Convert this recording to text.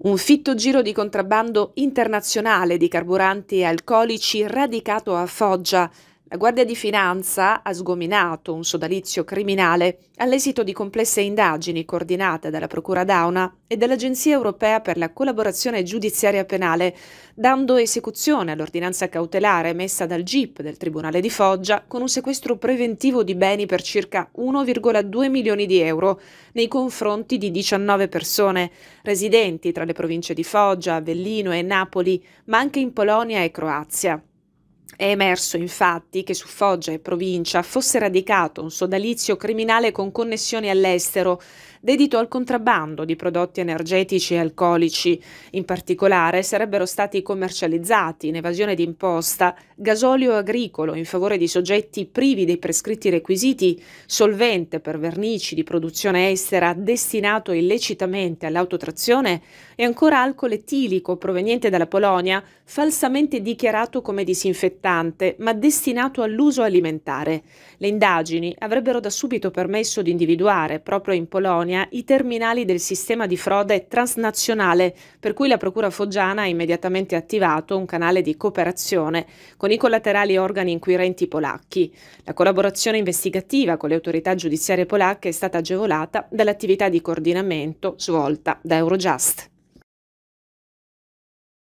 Un fitto giro di contrabbando internazionale di carburanti e alcolici radicato a Foggia la Guardia di Finanza ha sgominato un sodalizio criminale all'esito di complesse indagini coordinate dalla Procura d'Auna e dall'Agenzia Europea per la collaborazione giudiziaria penale, dando esecuzione all'ordinanza cautelare emessa dal GIP del Tribunale di Foggia con un sequestro preventivo di beni per circa 1,2 milioni di euro nei confronti di 19 persone residenti tra le province di Foggia, Avellino e Napoli, ma anche in Polonia e Croazia. È emerso infatti che su Foggia e provincia fosse radicato un sodalizio criminale con connessioni all'estero, dedito al contrabbando di prodotti energetici e alcolici. In particolare sarebbero stati commercializzati in evasione d'imposta gasolio agricolo in favore di soggetti privi dei prescritti requisiti, solvente per vernici di produzione estera destinato illecitamente all'autotrazione e ancora alcol etilico proveniente dalla Polonia, falsamente dichiarato come disinfettante ma destinato all'uso alimentare. Le indagini avrebbero da subito permesso di individuare proprio in Polonia i terminali del sistema di frode transnazionale per cui la Procura Foggiana ha immediatamente attivato un canale di cooperazione con con i collaterali organi inquirenti polacchi. La collaborazione investigativa con le autorità giudiziarie polacche è stata agevolata dall'attività di coordinamento svolta da Eurojust.